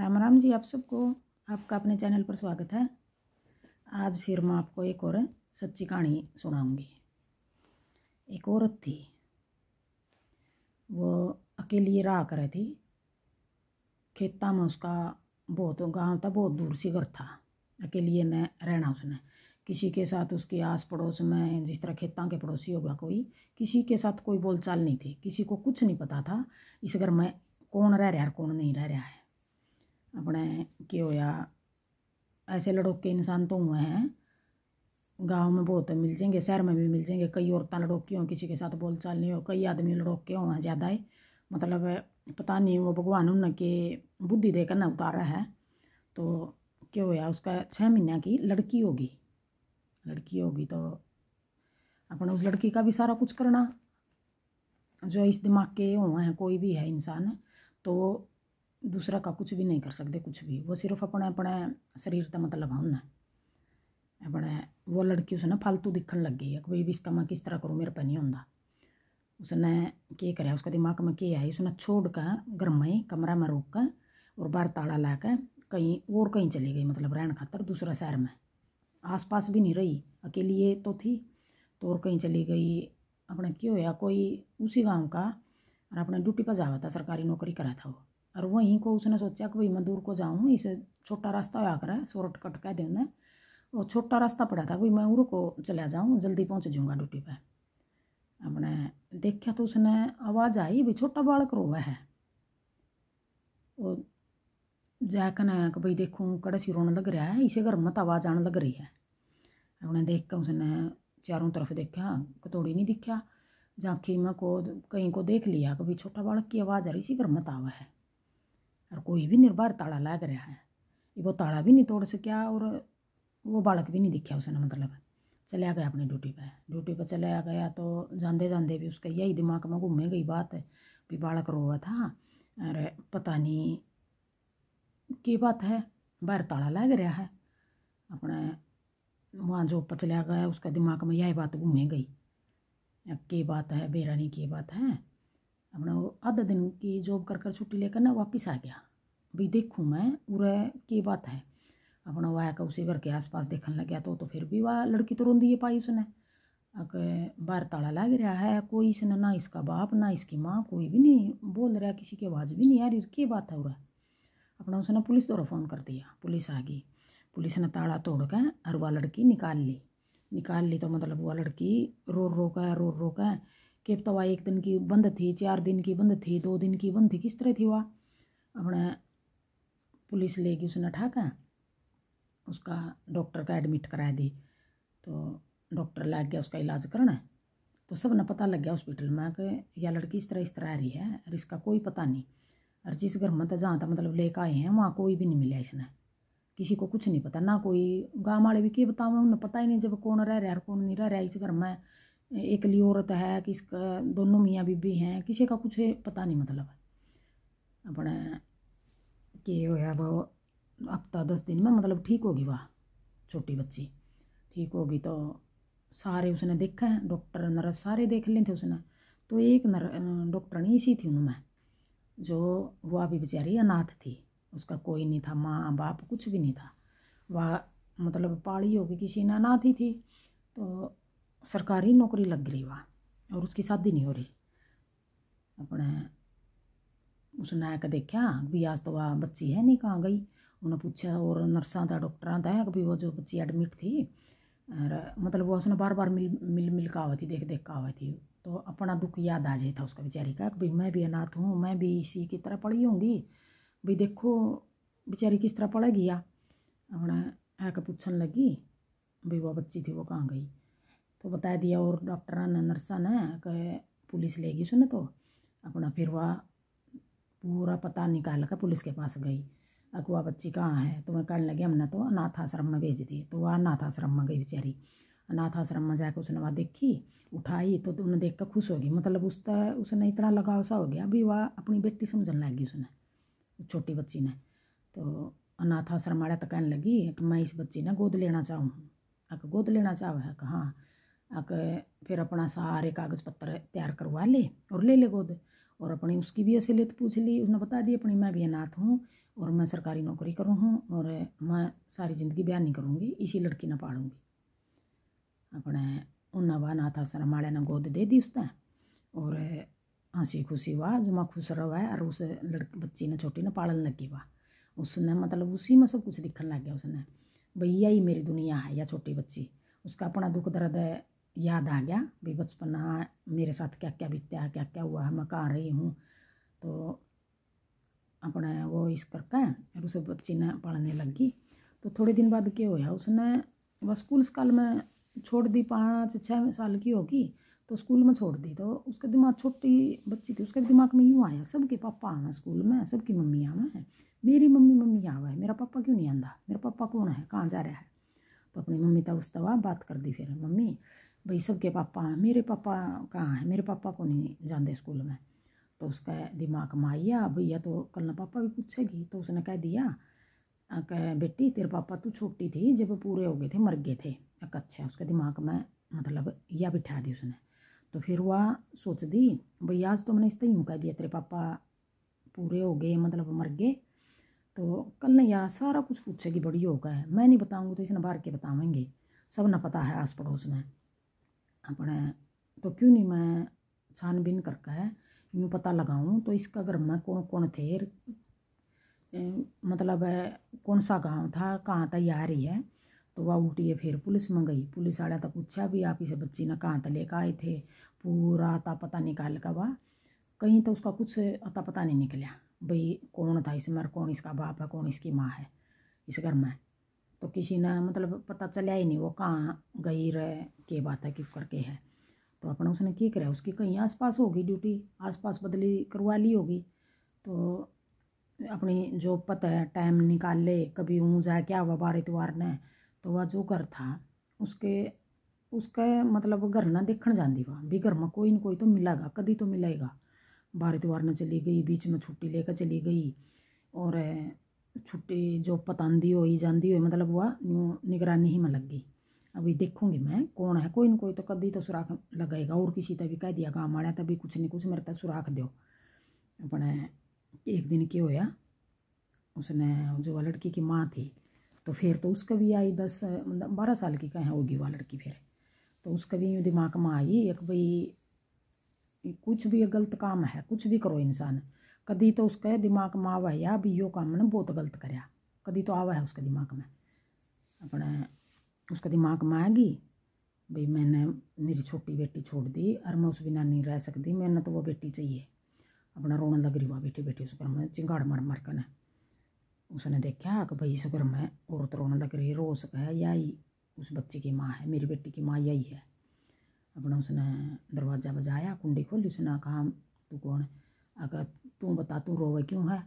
राम राम जी आप सबको आपका अपने चैनल पर स्वागत है आज फिर मैं आपको एक और सच्ची कहानी सुनाऊंगी एक औरत थी वो अकेली रहा करे थी खेता में उसका बहुत गांव था बहुत दूर से घर था अकेले न रहना उसने किसी के साथ उसके आस पड़ोस में जिस तरह खेतों के पड़ोसी होगा कोई किसी के साथ कोई बोलचाल नहीं थी किसी को कुछ नहीं पता था इस घर में कौन रह रहा है और कौन नहीं रह रहा है अपने के होया ऐसे लड़ोके इंसान तो हुए हैं गांव में बहुत मिल जाएंगे शहर में भी मिल जाएंगे कई औरतें लड़ोकी हों किसी के साथ बोलचाल नहीं हो कई आदमी लड़ोके हों ज़्यादा ही मतलब पता नहीं वो भगवान उनके बुद्धि देकर ना उतारा है तो क्या होया उसका छः महीने की लड़की होगी लड़की होगी तो अपने उस लड़की का भी सारा कुछ करना जो इस दिमाग के हुए हैं कोई भी है इंसान तो दूसरा का कुछ भी नहीं कर सकते कुछ भी वो सिर्फ अपने अपने शरीर का मतलब हम ना अपने वो लड़की उसने फालतू दिखन लग गई है कि भी इसका मैं किस तरह करूँ मेरे पर नहीं होता उसने के कराया उसका दिमाग में क्या आई उसने छोड़ कर घर में कमरा में रोक कर और बाहर ताला ला कर कहीं और कहीं चली गई मतलब रहन खातर दूसरा शहर में आसपास भी नहीं रही अकेली तो थी तो और कहीं चली गई अपने क्यों या कोई उसी गांव का और अपने ड्यूटी पर जावा था सरकारी नौकरी करा था वो और वहीं को उसने सोचा कि भाई मैं दूर को जाऊँ इसे छोटा रास्ता होया कर शॉर्ट कट कह देना और छोटा रास्ता पड़ा था भाई मैं उर को चला जाऊँ जल्दी पहुँच जाऊँगा ड्यूटी पर अपने देखा तो उसने आवाज़ आई भी छोटा बालक रोवा है और जाकर ना कि भाई देखो कड़े सी रोन लग रहा है इसे घर मत आवाज़ आने लग रही है अपने देख कर उसने चारों तरफ देखा कतौड़ी नहीं दिखा जाखी में को कहीं को देख लिया कभी छोटा बालक की आवाज़ आ रही सी घर मत आवा है और कोई भी निर्भर ताला लाग रहा है वो ताला भी नहीं तोड़ सकया और वो बालक भी नहीं दिखा उसने मतलब चला गया अपनी ड्यूटी पर ड्यूटी पर चला गया तो जाते जाते भी उसका यही दिमाग में घूमे गई बात है भी बालक रोआ था अरे पता नहीं की बात है बाहर ताला लग रहा है अपने वहाँ जो पचला गया उसका दिमाग में यही बात घूमे गई की बात है बेरानी की बात है अपना वो आधा दिन की जॉब कर कर छुट्टी लेकर ना वापस आ गया भी देखूँ मैं उरे की बात है अपना वाया का उसी घर के आस पास देखने लग गया तो तो फिर भी वह लड़की तो रोंदी है पाई उसने बाहर ताला लग रहा है कोई इसने ना इसका बाप ना इसकी माँ कोई भी नहीं बोल रहा किसी की आवाज़ भी नहीं रही की बात है उरा अपना उसने पुलिस द्वारा फ़ोन कर दिया पुलिस आ गई पुलिस ने ताला तोड़ के और वह लड़की निकाल ली निकाल ली तो मतलब वह लड़की रो रो कर रो रो के तो वह एक दिन की बंद थी चार दिन की बंद थी दो दिन की बंद थी किस तरह थी वह अपने पुलिस ले गई उसने ठाका उसका डॉक्टर का एडमिट करा दी तो डॉक्टर लग गया उसका इलाज करना तो सब ने पता लग गया हॉस्पिटल में कि यह लड़की इस तरह इस तरह आ रही है और इसका कोई पता नहीं और जिस घर में तो जहाँ तक मतलब लेकर आए हैं वहाँ कोई भी नहीं मिला इसने किसी को कुछ नहीं पता ना कोई गाँव वाले भी क्या बताओ उन्हें पता ही नहीं जब कौन रह रहा है कौन नहीं रह रहा है इस घर में एकली औरत है कि इसका दोनों मियाँ बीबी हैं किसी का कुछ पता नहीं मतलब अपने कि वो हफ्ता दस दिन में मतलब ठीक होगी वह छोटी बच्ची ठीक होगी तो सारे उसने देखा है डॉक्टर नर्स सारे देख लें थे उसने तो एक नर डॉक्टर नहीं इसी थी उनमें जो वह भी बेचारी अनाथ थी उसका कोई नहीं था माँ बाप कुछ भी नहीं था वह मतलब पाड़ी होगी किसी ने अनाथ ही थी तो सरकारी नौकरी लग रही वह और उसकी शादी नहीं हो रही अपने उसने आके देखा भी आज तो ਤੋਂ बच्ची है नहीं कहाँ गई उन्हें पूछा और नर्सा था डॉक्टर ਡਾਕਟਰਾਂ है वो जो बच्ची एडमिट थी मतलब वो उसने बार बार मिल मिल मिल का आवा थी देख देख का आवा थी तो अपना दुख याद आ जाए था उसका बेचारी का भाई मैं भी अनाथ हूँ मैं भी इसी की तरह पड़ी होंगी भाई देखो बेचारी किस तरह पड़ेगी या अपना आके पूछने लगी भाई वो बच्ची थी वो कहाँ गई तो बता दिया और डॉक्टर ने नर्सा ने पुलिस लेगी सुने तो अपना फिर वह पूरा पता निकाल कर पुलिस के पास गई अकुआ बच्ची कहाँ है तो मैं कहने लगी हमने तो अनाथ आश्रम में भेज दी तो वह अनाथ आश्रम में गई बेचारी अनाथ आश्रम में जाकर उसने वह देखी उठाई तो उन्हें देख कर खुश होगी मतलब उसका उसने इतना लगाव सा हो गया अभी वह अपनी बेटी समझने लगी उसने छोटी बच्ची ने तो अनाथ आश्रम आया तो कहने लगी कि मैं इस बच्ची ने गोद लेना चाहूँ अक गोद लेना है हाँ अक फिर अपना सारे कागज़ पत्र तैयार करवा ले और ले ले गोद और अपनी उसकी भी असलियत पूछ ली उसने बता दी अपनी मैं भी अनाथ हूँ और मैं सरकारी नौकरी करूँ हूँ और मैं सारी ज़िंदगी ब्याह नहीं करूँगी इसी लड़की ना पालूँगी अपने उन्हें वाह अनाथ आश्रम वाले ने गोद दे दी उसने और हंसी खुशी वाह जुमा खुश रहा और उस लड़की बच्ची ने छोटी ने पालन लगी वाह उसने मतलब उसी में सब कुछ दिखने लग गया उसने भैया ही मेरी दुनिया है या छोटी बच्ची उसका अपना दुख दर्द है याद आ गया भी बचपन हाँ, मेरे साथ क्या क्या बीत्या क्या क्या हुआ है मैं कहा रही हूँ तो अपने वो इस करके और उसे बच्ची ने पढ़ने लगी तो थोड़े दिन बाद क्या होया उसने वह स्कूल स्काल में छोड़ दी पाँच छः साल की होगी तो स्कूल में छोड़ दी तो उसका दिमाग छोटी बच्ची थी उसके दिमाग में यूँ आया सबके पापा आवे स्कूल में सबकी मम्मी आवे है मेरी मम्मी मम्मी आवे है मेरा पापा क्यों नहीं आंदा मेरा पापा कौन है कहाँ जा रहा है तो अपनी मम्मी तब उस तवा बात कर दी फिर मम्मी भाई सबके पापा हैं मेरे पापा कहाँ हैं मेरे पापा को नहीं जानते स्कूल में तो उसका दिमाग में आइया भैया तो कल ना पापा भी पूछेगी तो उसने कह दिया कह बेटी तेरे पापा तो छोटी थी जब पूरे हो गए थे मर गए थे अच्छा उसके दिमाग में मतलब यह बिठा दी उसने तो फिर वह सोच दी भैया आज तो मैंने इस यूँ कह दिया तेरे पापा पूरे हो गए मतलब मर गए तो कल ना यार सारा कुछ पूछेगी बड़ी होगा मैं नहीं बताऊँगी तो इसने बाहर के बतावेंगे सब ना पता है आस पड़ोस में अपने तो क्यों नहीं मैं छानबीन करके यूँ पता लगाऊँ तो इसका घर में कौन कौन थे मतलब कौन सा गांव था कहाँ तक आ रही है तो वह उठिए फिर पुलिस में गई पुलिस वाले तो पूछा भी आप इसे बच्ची ने कहाँ तक लेकर आए थे पूरा अता पता निकाल का वह कहीं तो उसका कुछ अता पता नहीं निकला भाई कौन था इसमें कौन इसका बाप है कौन इसकी माँ है इस घर में तो किसी ने मतलब पता चलिया ही नहीं वो कहाँ गई रहे के बात है कि करके है तो अपने उसने की करे उसकी कहीं आसपास होगी ड्यूटी आसपास बदली करवा ली होगी तो अपनी जो पता है टाइम निकाल ले कभी ऊँ जाए क्या हुआ बार इतवार ने तो वह जो घर था उसके उसके मतलब घर ना देखण जाती वह भी घर में कोई ना कोई तो मिलागा कभी तो मिलेगा बार इतवार ने चली गई बीच में छुट्टी लेकर चली गई और छुट्टी जॉब पतांदी होई जाती हो मतलब वह निगरानी ही में लग गई अभी देखूंगी मैं कौन है कोई ना कोई तो कदी तो सुराख लगाएगा और किसी तभी कह दिया काम आया तभी कुछ नहीं कुछ मेरे तक सुराख दो अपने एक दिन क्या होया उसने जो वह लड़की की माँ थी तो फिर तो उसका भी आई दस मतलब बारह साल की कहें होगी वह लड़की फिर तो उसका भी यूँ दिमाग में आई एक भाई कुछ भी गलत काम है कुछ भी करो इंसान कभी तो उसके दिमाग में आवा है अभी यो काम ने बहुत गलत कराया कभी तो आवा है उसके दिमाग में अपने उसके दिमाग में आएगी भाई मैंने मेरी छोटी बेटी छोड़ दी और मैं उस बिना नहीं रह सकती मैंने तो वो बेटी चाहिए अपना रोने लग रही हुआ बेटी बेटी उस घर में चिंगाड़ मर मर कर उसने देखा कि भाई इस घर में औरत रोने लग रही रो सक है यही उस बच्चे की माँ है मेरी बेटी की माँ यही है अपना उसने दरवाज़ा बजाया कुंडी खोली उसने कहा तू कौन अगर तू बता तू रोवे क्यों है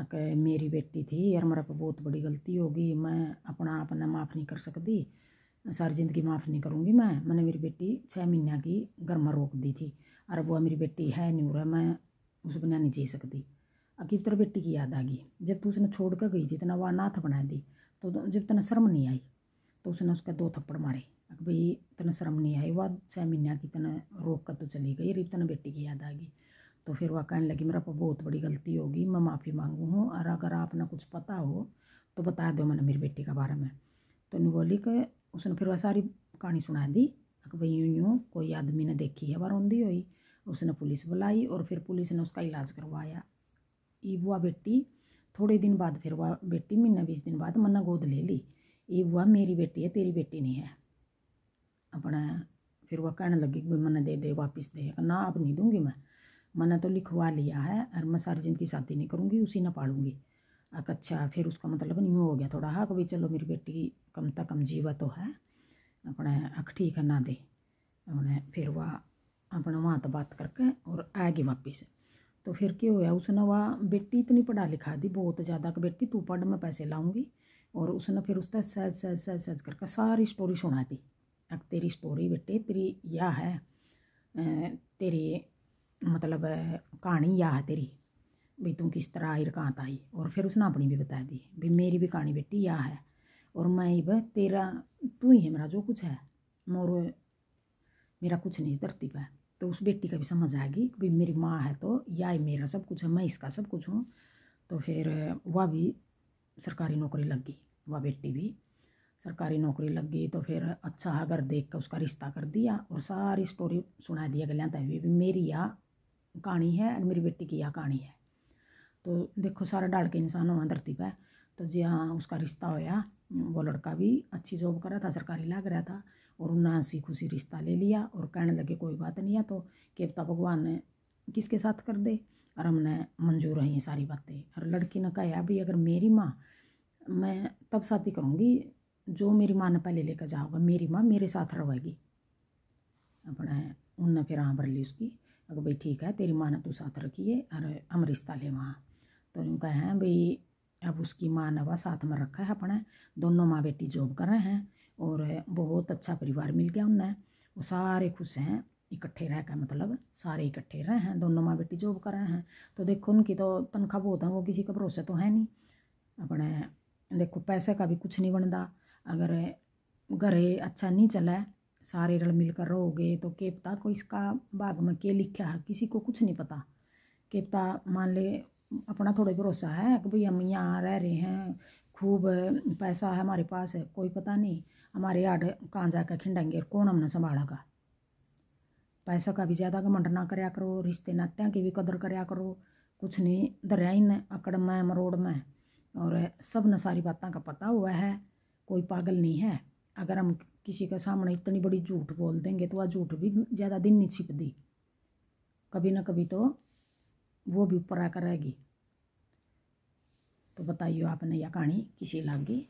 अगर मेरी बेटी थी यार मेरे को बहुत बड़ी गलती होगी मैं अपना अपना माफ़ नहीं कर सकती सारी ज़िंदगी माफ़ नहीं करूँगी मैं मैंने मेरी बेटी छः महीने की घर में रोक दी थी अरे वो मेरी बेटी है नहीं है मैं उस बिना नहीं जी सकती अगर तेरे बेटी की याद आ गई जब तू उसने छोड़ कर गई थी इतना वह नाथ बना दी तो जब तेना शर्म नहीं आई तो उसने उसका दो थप्पड़ मारे भाई तना शर्म नहीं आई वह छः महीने की तना रोक कर तो चली गई अरे तना बेटी की याद आ गई तो फिर वह कहने लगी मेरा पर बहुत बड़ी गलती होगी मैं माफ़ी मांगू हूँ और अगर आप ना कुछ पता हो तो बता दो मैंने मेरी बेटी के बारे में तो नहीं बोली कि उसने फिर वह सारी कहानी सुना दी कि भाई यूँ यूँ कोई आदमी ने देखी है रोंदी हुई उसने पुलिस बुलाई और फिर पुलिस ने उसका इलाज करवाया ये बुआ बेटी थोड़े दिन बाद फिर वह बेटी महीना बीस दिन बाद मन्ना गोद ले ली ये बुआ मेरी बेटी है तेरी बेटी नहीं है अपना फिर वह कहने लगी कि मन्ना दे दे वापस दे ना आप नहीं दूंगी मैं मना तो लिखवा लिया है और मैं सारी जिंदगी शादी नहीं करूँगी उसी ना पालूंगी अक अच्छा फिर उसका मतलब नहीं हो गया थोड़ा हाँ कभी चलो मेरी बेटी कम तक कम जीवा तो है अपने अख ठीक है ना दे अपने फिर वह अपने वहाँ तो बात करके और आ गई तो फिर क्या होया उसने वह बेटी इतनी पढ़ा लिखा दी बहुत ज़्यादा कि बेटी तू पढ़ मैं पैसे लाऊंगी और उसने फिर उसका सहज सहज सहज सहज करके सारी स्टोरी सुना दी अक तेरी स्टोरी बेटे तेरी यह है तेरी मतलब कहानी या है तेरी भी तू किस तरह आई रकांत आई और फिर उसने अपनी भी बता दी भी मेरी भी कहानी बेटी या है और मैं ही तेरा तू ही है मेरा जो कुछ है मोर मेरा कुछ नहीं इस धरती पर तो उस बेटी का भी समझ आएगी कि मेरी माँ है तो या ही मेरा सब कुछ है मैं इसका सब कुछ हूँ तो फिर वह भी सरकारी नौकरी लग गई वह बेटी भी सरकारी नौकरी लग गई तो फिर अच्छा अगर देख कर उसका रिश्ता कर दिया और सारी स्टोरी सुना दिया गया तभी भी मेरी या कहानी है और मेरी बेटी की यह कहानी है तो देखो सारा डाल के इंसान होना धरती पर तो जी हाँ उसका रिश्ता होया वो लड़का भी अच्छी जॉब कर रहा था सरकारी लग रहा था और उन्हें हंसी खुशी रिश्ता ले लिया और कहने लगे कोई बात नहीं है तो केवता भगवान ने किसके साथ कर दे और हमने मंजूर हैं ये सारी बातें और लड़की ने कहा भाई अगर मेरी माँ मैं तब शादी करूँगी जो मेरी माँ ने पहले लेकर जाओगे मेरी माँ मेरे साथ रहेगी अपने उनने फिर हाँ भर ली उसकी अगर भाई ठीक है तेरी माँ ने तू साथ रखी है अरे हम रिश्ता ले वहाँ तो उनका हैं भाई अब उसकी माँ ने वह साथ में रखा है अपने दोनों माँ बेटी जॉब कर रहे हैं और बहुत अच्छा परिवार मिल गया उनने वो सारे खुश हैं इकट्ठे रह कर मतलब सारे इकट्ठे रहे हैं दोनों माँ बेटी जॉब कर रहे हैं तो देखो उनकी तो तनख्वाह बहुत है वो किसी का भरोसा तो है नहीं अपने देखो पैसे का भी कुछ नहीं बनता अगर घरे अच्छा नहीं चला सारे रल मिलकर रहोगे तो केपता को इसका भाग में के लिखा है किसी को कुछ नहीं पता केपता मान ले अपना थोड़ा भरोसा है कि भाई हम यहाँ रह रहे हैं खूब पैसा है हमारे पास है कोई पता नहीं हमारे आड कहाँ जाकर खिंडेंगे और कौन हमने का पैसा का भी ज़्यादा घमंड ना कराया करो रिश्ते नात्या की भी कदर कराया करो कुछ नहीं दरिया ही अकड़ में मरोड़ में और सब न सारी बातों का पता हुआ है कोई पागल नहीं है अगर हम किसी के सामने इतनी बड़ी झूठ बोल देंगे तो वह झूठ भी ज़्यादा दिन नहीं छिपती कभी ना कभी तो वो भी ऊपर आकर रहेगी तो बताइए आपने यह कहानी किसी लागी